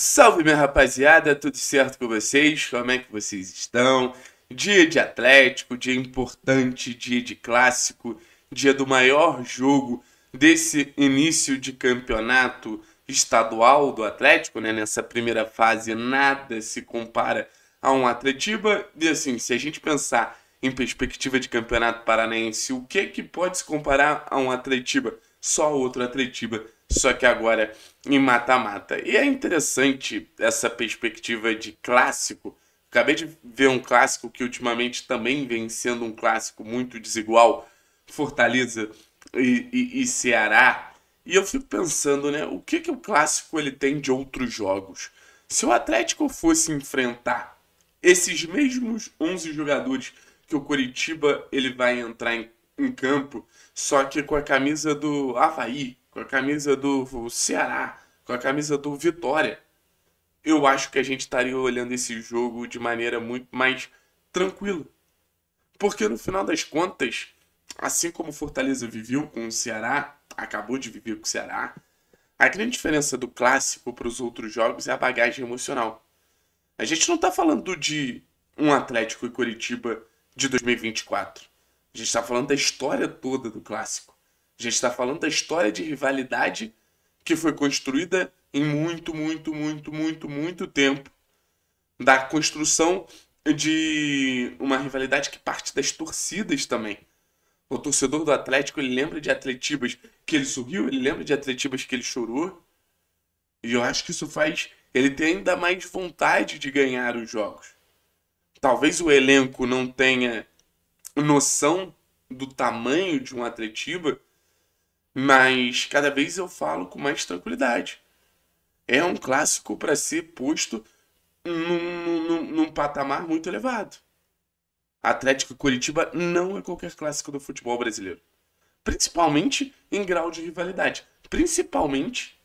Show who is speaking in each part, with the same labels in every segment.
Speaker 1: Salve minha rapaziada, tudo certo com vocês? Como é que vocês estão? Dia de Atlético, dia importante, dia de clássico, dia do maior jogo desse início de campeonato estadual do Atlético, né? Nessa primeira fase nada se compara a um Atletiba. E assim, se a gente pensar em perspectiva de campeonato paranaense, o que que pode se comparar a um Atletiba? Só outro Atletiba só que agora em mata-mata. E é interessante essa perspectiva de clássico. Acabei de ver um clássico que ultimamente também vem sendo um clássico muito desigual, Fortaleza e, e, e Ceará. E eu fico pensando, né, o que que o clássico ele tem de outros jogos? Se o Atlético fosse enfrentar esses mesmos 11 jogadores que o Curitiba ele vai entrar em, em campo, só que com a camisa do Havaí, com a camisa do Ceará, com a camisa do Vitória, eu acho que a gente estaria olhando esse jogo de maneira muito mais tranquila. Porque no final das contas, assim como Fortaleza viveu com o Ceará, acabou de viver com o Ceará, a grande diferença do clássico para os outros jogos é a bagagem emocional. A gente não está falando de um Atlético e Curitiba de 2024. A gente está falando da história toda do clássico. A gente está falando da história de rivalidade que foi construída em muito, muito, muito, muito, muito tempo. Da construção de uma rivalidade que parte das torcidas também. O torcedor do Atlético, ele lembra de Atletibas que ele sorriu, ele lembra de Atletibas que ele chorou. E eu acho que isso faz ele ter ainda mais vontade de ganhar os jogos. Talvez o elenco não tenha noção do tamanho de um Atletiba mas cada vez eu falo com mais tranquilidade. É um clássico para ser posto num, num, num, patamar muito elevado. Atlético Curitiba não é qualquer clássico do futebol brasileiro. Principalmente em grau de rivalidade. Principalmente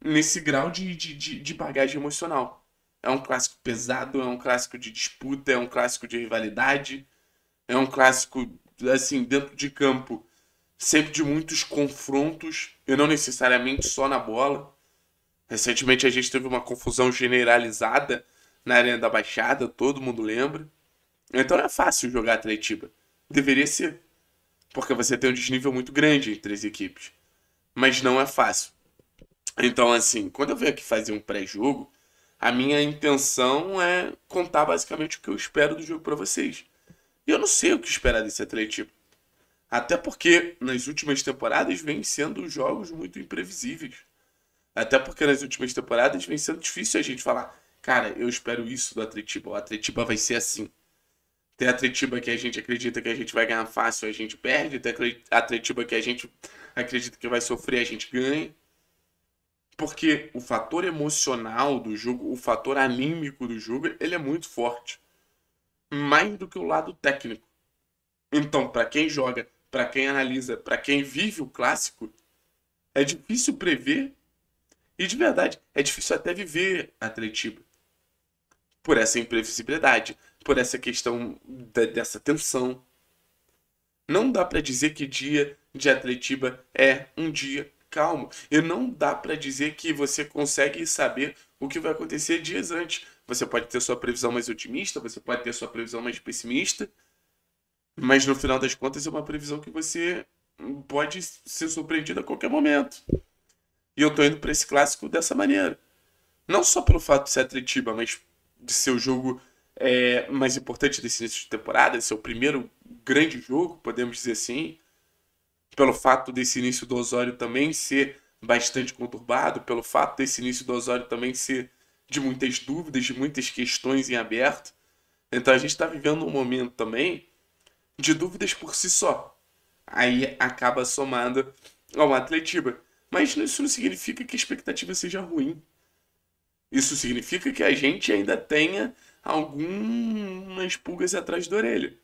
Speaker 1: nesse grau de, de, de, de bagagem emocional. É um clássico pesado, é um clássico de disputa, é um clássico de rivalidade, é um clássico, assim, dentro de campo sempre de muitos confrontos, e não necessariamente só na bola. Recentemente a gente teve uma confusão generalizada na Arena da Baixada, todo mundo lembra. Então não é fácil jogar Atletiba. Deveria ser. Porque você tem um desnível muito grande entre as equipes. Mas não é fácil. Então, assim, quando eu venho aqui fazer um pré-jogo, a minha intenção é contar basicamente o que eu espero do jogo para vocês. E eu não sei o que esperar desse Atletiba. Até porque nas últimas temporadas vem sendo jogos muito imprevisíveis. Até porque nas últimas temporadas vem sendo difícil a gente falar, cara, eu espero isso do Atletiba, o Atletiba vai ser assim. Tem Atletiba que a gente acredita que a gente vai ganhar fácil, a gente perde. Tem Atletiba que a gente acredita que vai sofrer, a gente ganha. Porque o fator emocional do jogo, o fator anímico do jogo, ele é muito forte. Mais do que o lado técnico. Então, para quem joga para quem analisa, para quem vive o clássico, é difícil prever e de verdade é difícil até viver atletiba por essa imprevisibilidade, por essa questão de, dessa tensão. Não dá para dizer que dia de atletiba é um dia calmo e não dá para dizer que você consegue saber o que vai acontecer dias antes. Você pode ter sua previsão mais otimista, você pode ter sua previsão mais pessimista, mas no final das contas é uma previsão que você pode ser surpreendido a qualquer momento. E eu tô indo para esse clássico dessa maneira. Não só pelo fato de ser Atletiba, mas de ser o jogo é, mais importante desse início de temporada, seu primeiro grande jogo, podemos dizer assim. Pelo fato desse início do Osório também ser bastante conturbado, pelo fato desse início do Osório também ser de muitas dúvidas, de muitas questões em aberto. Então a gente está vivendo um momento também de dúvidas por si só. Aí acaba somando ao Atletiba. Mas isso não significa que a expectativa seja ruim. Isso significa que a gente ainda tenha algumas pulgas atrás da orelha.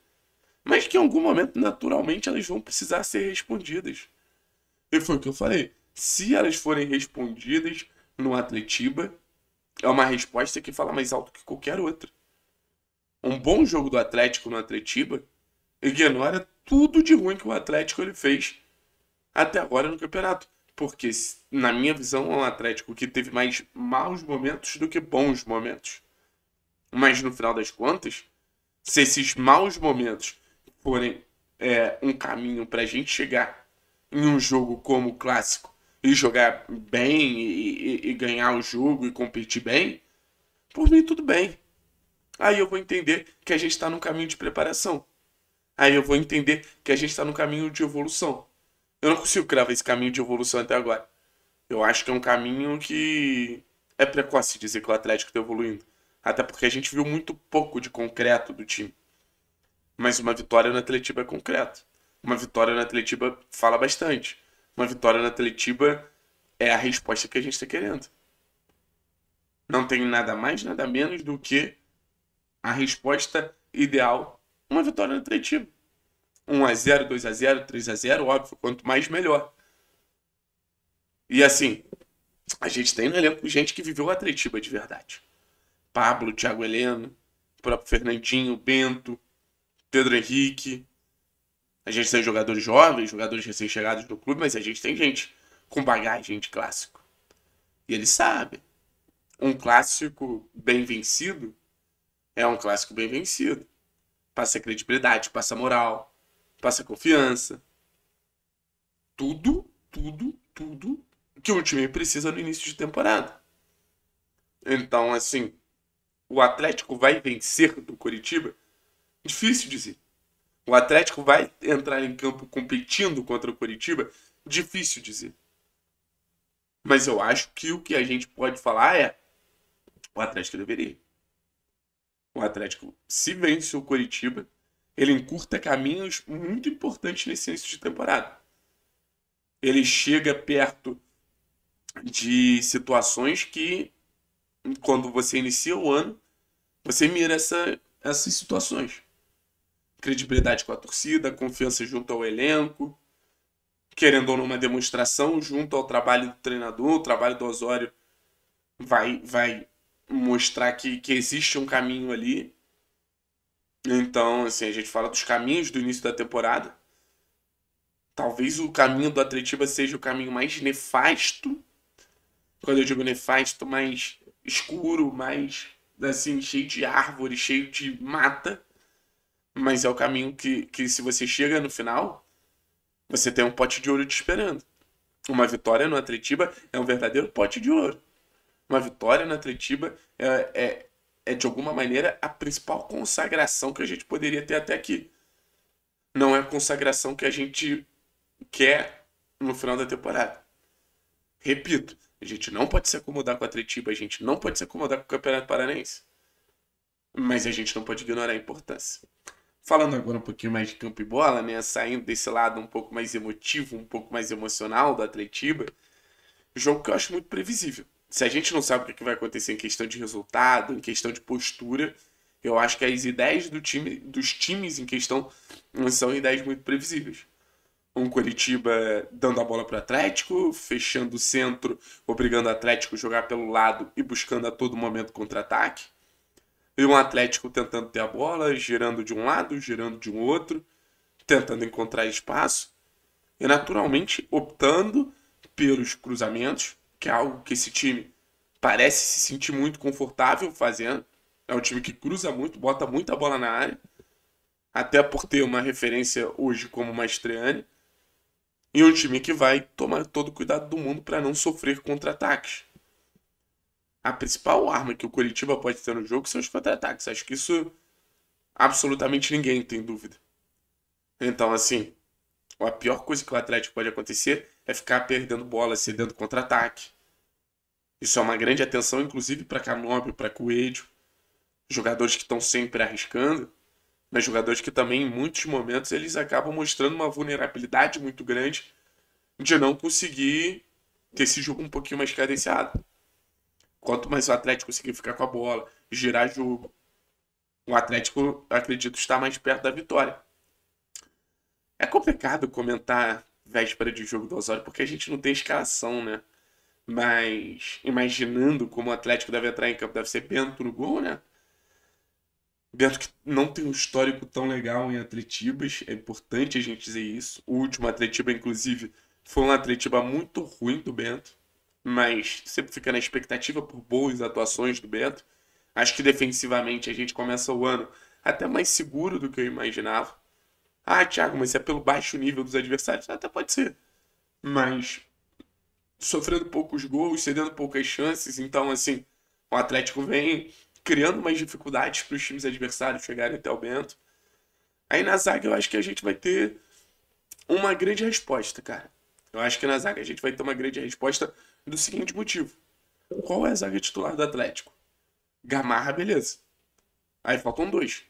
Speaker 1: Mas que em algum momento, naturalmente, elas vão precisar ser respondidas. E foi o que eu falei. Se elas forem respondidas no Atletiba, é uma resposta que fala mais alto que qualquer outra. Um bom jogo do Atlético no Atletiba ignora tudo de ruim que o Atlético ele fez até agora no campeonato. Porque, na minha visão, é um Atlético que teve mais maus momentos do que bons momentos. Mas no final das contas, se esses maus momentos forem é, um caminho para a gente chegar em um jogo como o clássico e jogar bem e, e, e ganhar o jogo e competir bem, por mim tudo bem. Aí eu vou entender que a gente está no caminho de preparação aí eu vou entender que a gente está no caminho de evolução. Eu não consigo cravar esse caminho de evolução até agora. Eu acho que é um caminho que é precoce dizer que o Atlético está evoluindo. Até porque a gente viu muito pouco de concreto do time. Mas uma vitória na Atletiba é concreto. Uma vitória na Atletiba fala bastante. Uma vitória na Atletiba é a resposta que a gente está querendo. Não tem nada mais, nada menos do que a resposta ideal uma vitória no Atletiba. 1x0, 2x0, 3x0, óbvio, quanto mais melhor. E assim, a gente tem no elenco gente que viveu o Atletiba de verdade. Pablo, Thiago Heleno, o próprio Fernandinho, Bento, Pedro Henrique. A gente tem jogadores jovens, jogadores recém-chegados do clube, mas a gente tem gente com bagagem de clássico. E ele sabe. Um clássico bem vencido é um clássico bem vencido passa credibilidade, passa moral, passa confiança. Tudo, tudo, tudo que um time precisa no início de temporada. Então, assim, o Atlético vai vencer do Coritiba? Difícil dizer. O Atlético vai entrar em campo competindo contra o Coritiba? Difícil dizer. Mas eu acho que o que a gente pode falar é: o Atlético deveria. O Atlético, se vence o Coritiba, ele encurta caminhos muito importantes nesse início de temporada. Ele chega perto de situações que, quando você inicia o ano, você mira essa, essas situações. Credibilidade com a torcida, confiança junto ao elenco, querendo ou não, uma demonstração junto ao trabalho do treinador, o trabalho do Osório vai, vai mostrar que, que existe um caminho ali. Então, assim, a gente fala dos caminhos do início da temporada. Talvez o caminho do Atletiba seja o caminho mais nefasto. Quando eu digo nefasto, mais escuro, mais assim, cheio de árvore, cheio de mata. Mas é o caminho que, que se você chega no final, você tem um pote de ouro te esperando. Uma vitória no Atletiba é um verdadeiro pote de ouro uma vitória na Atletiba é, é, é, de alguma maneira a principal consagração que a gente poderia ter até aqui. Não é a consagração que a gente quer no final da temporada. Repito, a gente não pode se acomodar com a Atletiba, a gente não pode se acomodar com o Campeonato Paranaense. Mas a gente não pode ignorar a importância. Falando agora um pouquinho mais de campo e bola, né? Saindo desse lado um pouco mais emotivo, um pouco mais emocional da Atletiba, jogo que eu acho muito previsível se a gente não sabe o que vai acontecer em questão de resultado, em questão de postura, eu acho que as ideias do time, dos times em questão não são ideias muito previsíveis. Um Curitiba dando a bola para o Atlético, fechando o centro, obrigando o Atlético a jogar pelo lado e buscando a todo momento contra-ataque. E um Atlético tentando ter a bola, girando de um lado, girando de um outro, tentando encontrar espaço. E naturalmente optando pelos cruzamentos, que é algo que esse time parece se sentir muito confortável fazendo. É um time que cruza muito, bota muita bola na área, até por ter uma referência hoje como Mastriani. E um time que vai tomar todo o cuidado do mundo para não sofrer contra-ataques. A principal arma que o Curitiba pode ter no jogo são os contra-ataques. Acho que isso absolutamente ninguém tem dúvida. Então, assim, a pior coisa que o Atlético pode acontecer é ficar perdendo bola, cedendo contra-ataque. Isso é uma grande atenção, inclusive, para Canóbio, para Coelho, jogadores que estão sempre arriscando, mas jogadores que também, em muitos momentos, eles acabam mostrando uma vulnerabilidade muito grande de não conseguir ter esse jogo um pouquinho mais cadenciado. Quanto mais o Atlético conseguir ficar com a bola, girar jogo, o Atlético, acredito, está mais perto da vitória. É complicado comentar véspera de jogo do Osório, porque a gente não tem escalação, né? Mas imaginando como o Atlético deve entrar em campo, deve ser Bento no gol, né? Bento que não tem um histórico tão legal em Atletibas, é importante a gente dizer isso. O último Atletiba, inclusive, foi um Atletiba muito ruim do Bento, mas sempre fica na expectativa por boas atuações do Bento. Acho que defensivamente a gente começa o ano até mais seguro do que eu imaginava. Ah, Thiago, mas é pelo baixo nível dos adversários? Até pode ser. Mas sofrendo poucos gols, cedendo poucas chances, então assim, o Atlético vem criando mais dificuldades para os times adversários chegarem até o Bento. Aí na zaga eu acho que a gente vai ter uma grande resposta, cara. Eu acho que na zaga a gente vai ter uma grande resposta do seguinte motivo. Qual é a zaga titular do Atlético? Gamarra, beleza. Aí faltam dois.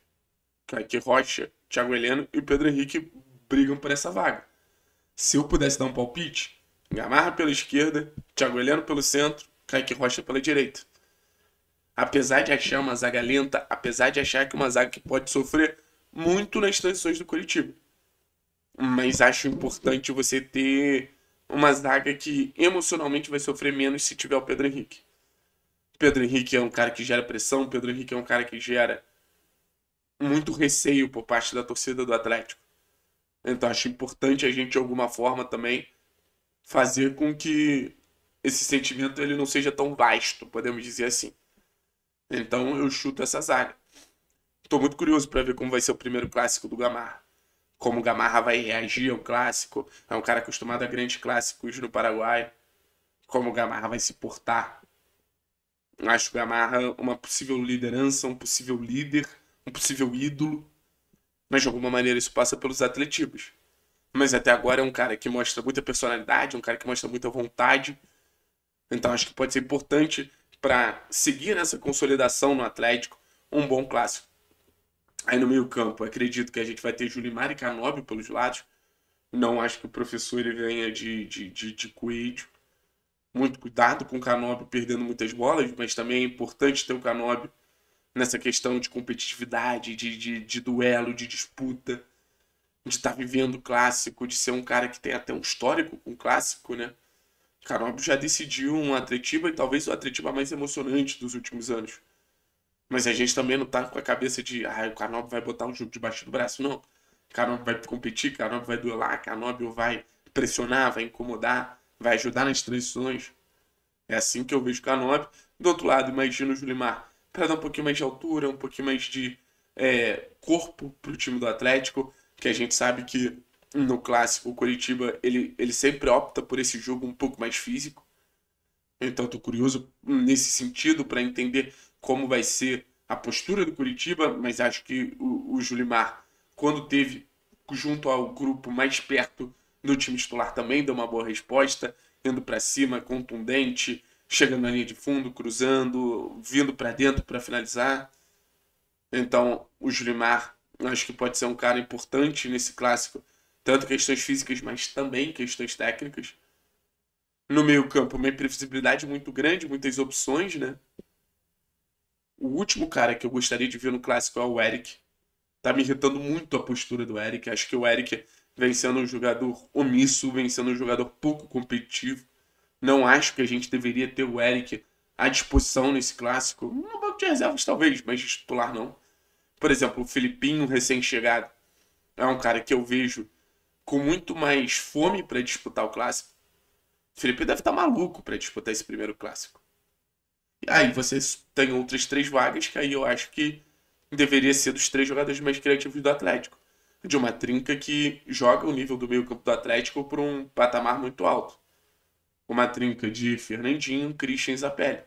Speaker 1: Que Rocha Thiago Heleno e o Pedro Henrique brigam por essa vaga. Se eu pudesse dar um palpite, Gamarra pela esquerda, Thiago Heleno pelo centro, Kaique Rocha pela direita. Apesar de achar uma zaga lenta, apesar de achar que é uma zaga que pode sofrer muito nas transições do coletivo. Mas acho importante você ter uma zaga que emocionalmente vai sofrer menos se tiver o Pedro Henrique. Pedro Henrique é um cara que gera pressão, Pedro Henrique é um cara que gera muito receio por parte da torcida do Atlético. Então acho importante a gente de alguma forma também fazer com que esse sentimento ele não seja tão vasto, podemos dizer assim. Então eu chuto essa zaga. Estou muito curioso para ver como vai ser o primeiro clássico do Gamarra. Como o Gamarra vai reagir ao clássico. É um cara acostumado a grandes clássicos no Paraguai. Como o Gamarra vai se portar. Acho o Gamarra uma possível liderança, um possível líder um possível ídolo, mas de alguma maneira isso passa pelos atletivos. Mas até agora é um cara que mostra muita personalidade, um cara que mostra muita vontade. Então acho que pode ser importante para seguir nessa consolidação no Atlético um bom clássico. Aí no meio-campo, acredito que a gente vai ter Julimar e Canobio pelos lados. Não acho que o professor ele venha de, de, de, de coelho. Muito cuidado com o Canobio perdendo muitas bolas, mas também é importante ter o Canobio nessa questão de competitividade, de, de, de duelo, de disputa, de estar tá vivendo o clássico, de ser um cara que tem até um histórico com um clássico, né? Caróbio já decidiu um Atletiba e talvez o Atletiba mais emocionante dos últimos anos. Mas a gente também não tá com a cabeça de, ah, o Canobio vai botar um jogo debaixo do braço, não. Canobio vai competir, Canobio vai duelar, Canobio vai pressionar, vai incomodar, vai ajudar nas transições. É assim que eu vejo o Do outro lado, imagina o Julimar para dar um pouquinho mais de altura, um pouquinho mais de é, corpo para o time do Atlético, que a gente sabe que no clássico o Curitiba ele, ele sempre opta por esse jogo um pouco mais físico. Então estou curioso nesse sentido para entender como vai ser a postura do Curitiba, mas acho que o, o Julimar, quando teve junto ao grupo mais perto no time titular também deu uma boa resposta, indo para cima, contundente, chegando na linha de fundo, cruzando, vindo para dentro para finalizar. Então, o Julimar acho que pode ser um cara importante nesse clássico, tanto questões físicas, mas também questões técnicas. No meio-campo, uma imprevisibilidade muito grande, muitas opções, né? O último cara que eu gostaria de ver no clássico é o Eric. Tá me irritando muito a postura do Eric. Acho que o Eric vem sendo um jogador omisso, vem sendo um jogador pouco competitivo. Não acho que a gente deveria ter o Eric à disposição nesse clássico. No banco de reservas, talvez, mas de titular não. Por exemplo, o Filipinho, recém-chegado, é um cara que eu vejo com muito mais fome para disputar o clássico. O Felipe deve estar tá maluco para disputar esse primeiro clássico. E aí você tem outras três vagas que aí eu acho que deveria ser dos três jogadores mais criativos do Atlético. De uma trinca que joga o nível do meio campo do Atlético para um patamar muito alto uma trinca de Fernandinho, Christian e Zapelli.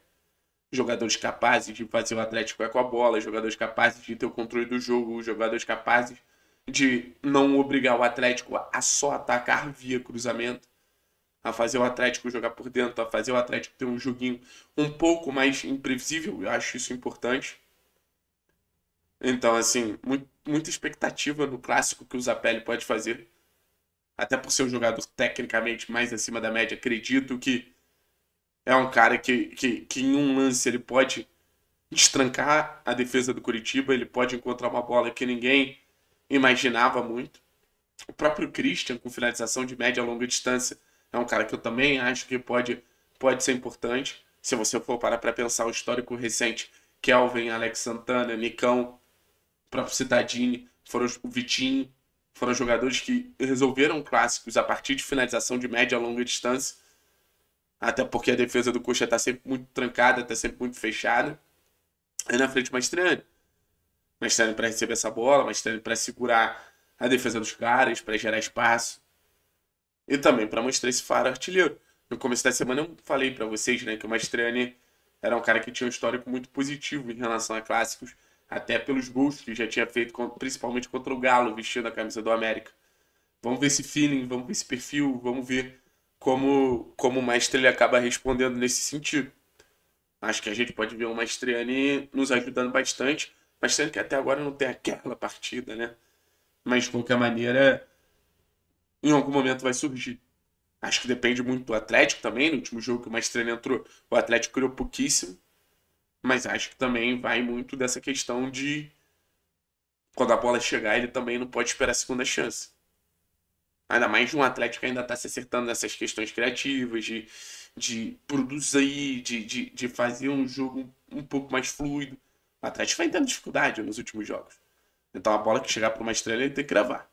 Speaker 1: Jogadores capazes de fazer o Atlético é com a bola, jogadores capazes de ter o controle do jogo, jogadores capazes de não obrigar o Atlético a só atacar via cruzamento, a fazer o Atlético jogar por dentro, a fazer o Atlético ter um joguinho um pouco mais imprevisível, eu acho isso importante. Então, assim, muito, muita expectativa no clássico que o Zapelli pode fazer até por ser um jogador tecnicamente mais acima da média, acredito que é um cara que, que, que em um lance ele pode destrancar a defesa do Curitiba, ele pode encontrar uma bola que ninguém imaginava muito. O próprio Christian, com finalização de média a longa distância, é um cara que eu também acho que pode, pode ser importante. Se você for parar para pensar o histórico recente, Kelvin, Alex Santana, Nicão, próprio Cidadini, foram o Vitinho, foram jogadores que resolveram clássicos a partir de finalização de média a longa distância. Até porque a defesa do Coxa está sempre muito trancada, está sempre muito fechada. Aí na frente o Mastriani. Mastriani para receber essa bola, Mastriani para segurar a defesa dos caras, para gerar espaço. E também para mostrar esse faro artilheiro. No começo da semana eu falei para vocês né, que o Mastriani era um cara que tinha um histórico muito positivo em relação a clássicos até pelos gols que já tinha feito, principalmente contra o Galo, vestindo a camisa do América. Vamos ver esse feeling, vamos ver esse perfil, vamos ver como, como o Maestro ele acaba respondendo nesse sentido. Acho que a gente pode ver o Maestriani nos ajudando bastante, mas sendo que até agora não tem aquela partida, né? Mas de qualquer maneira, em algum momento vai surgir. Acho que depende muito do Atlético também. No último jogo que o Maestriani entrou, o Atlético criou pouquíssimo. Mas acho que também vai muito dessa questão de quando a bola chegar, ele também não pode esperar a segunda chance. Ainda mais de um Atlético que ainda está se acertando nessas questões criativas, de, de produzir, de, de, de fazer um jogo um pouco mais fluido. O Atlético vai tá tendo dificuldade nos últimos jogos. Então a bola que chegar para uma estrela, ele tem que gravar.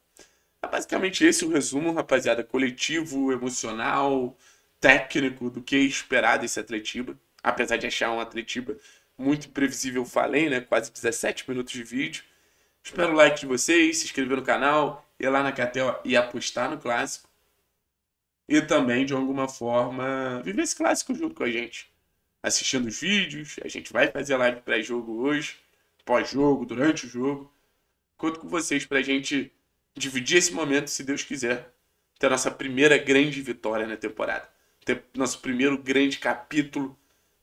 Speaker 1: É basicamente esse o resumo, rapaziada, coletivo, emocional, técnico do que esperar desse Atletiba. Apesar de achar um Atletiba muito imprevisível falei, né? Quase 17 minutos de vídeo. Espero o like de vocês, se inscrever no canal, ir lá na Catel e apostar no clássico. E também, de alguma forma, viver esse clássico junto com a gente. Assistindo os vídeos, a gente vai fazer live pré-jogo hoje, pós-jogo, durante o jogo. Conto com vocês pra gente dividir esse momento, se Deus quiser, ter a nossa primeira grande vitória na temporada. Ter nosso primeiro grande capítulo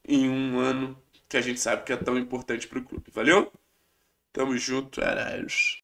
Speaker 1: em um ano que a gente sabe que é tão importante pro clube. Valeu? Tamo junto, Araios.